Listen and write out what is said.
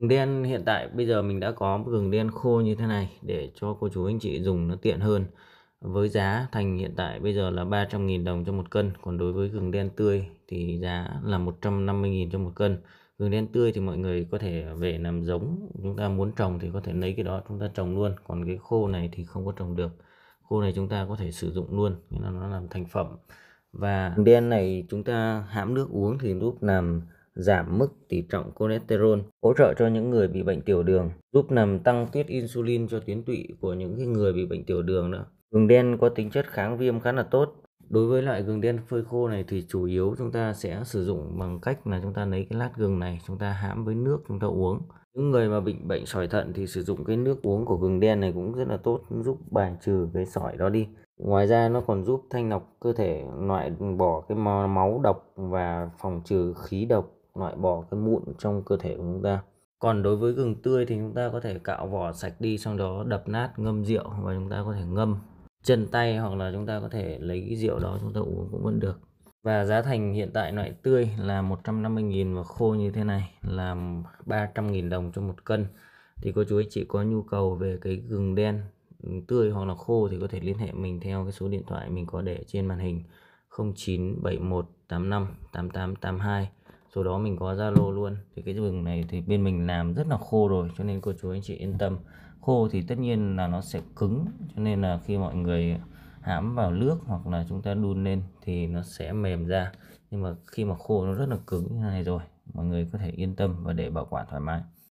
gừng đen hiện tại bây giờ mình đã có gừng đen khô như thế này để cho cô chú anh chị dùng nó tiện hơn với giá thành hiện tại bây giờ là 300.000 đồng cho một cân còn đối với gừng đen tươi thì giá là 150.000 cho một cân gừng đen tươi thì mọi người có thể về làm giống chúng ta muốn trồng thì có thể lấy cái đó chúng ta trồng luôn còn cái khô này thì không có trồng được khô này chúng ta có thể sử dụng luôn nên là nó làm thành phẩm và gừng đen này chúng ta hãm nước uống thì giúp làm giảm mức tỷ trọng cholesterol, hỗ trợ cho những người bị bệnh tiểu đường, giúp làm tăng tiết insulin cho tuyến tụy của những người bị bệnh tiểu đường nữa. Gừng đen có tính chất kháng viêm khá là tốt. Đối với loại gừng đen phơi khô này thì chủ yếu chúng ta sẽ sử dụng bằng cách là chúng ta lấy cái lát gừng này chúng ta hãm với nước chúng ta uống. Những người mà bị bệnh sỏi thận thì sử dụng cái nước uống của gừng đen này cũng rất là tốt giúp bài trừ cái sỏi đó đi. Ngoài ra nó còn giúp thanh lọc cơ thể loại bỏ cái máu độc và phòng trừ khí độc loại bỏ cái mụn trong cơ thể của chúng ta còn đối với gừng tươi thì chúng ta có thể cạo vỏ sạch đi sau đó đập nát ngâm rượu và chúng ta có thể ngâm chân tay hoặc là chúng ta có thể lấy cái rượu đó chúng ta uống cũng vẫn được và giá thành hiện tại loại tươi là 150.000 và khô như thế này là 300.000 đồng cho một cân thì cô chú anh chị có nhu cầu về cái gừng đen tươi hoặc là khô thì có thể liên hệ mình theo cái số điện thoại mình có để trên màn hình 0971858882 số đó mình có Zalo luôn thì cái vừng này thì bên mình làm rất là khô rồi cho nên cô chú anh chị yên tâm khô thì tất nhiên là nó sẽ cứng cho nên là khi mọi người hãm vào nước hoặc là chúng ta đun lên thì nó sẽ mềm ra nhưng mà khi mà khô nó rất là cứng như này rồi mọi người có thể yên tâm và để bảo quản thoải mái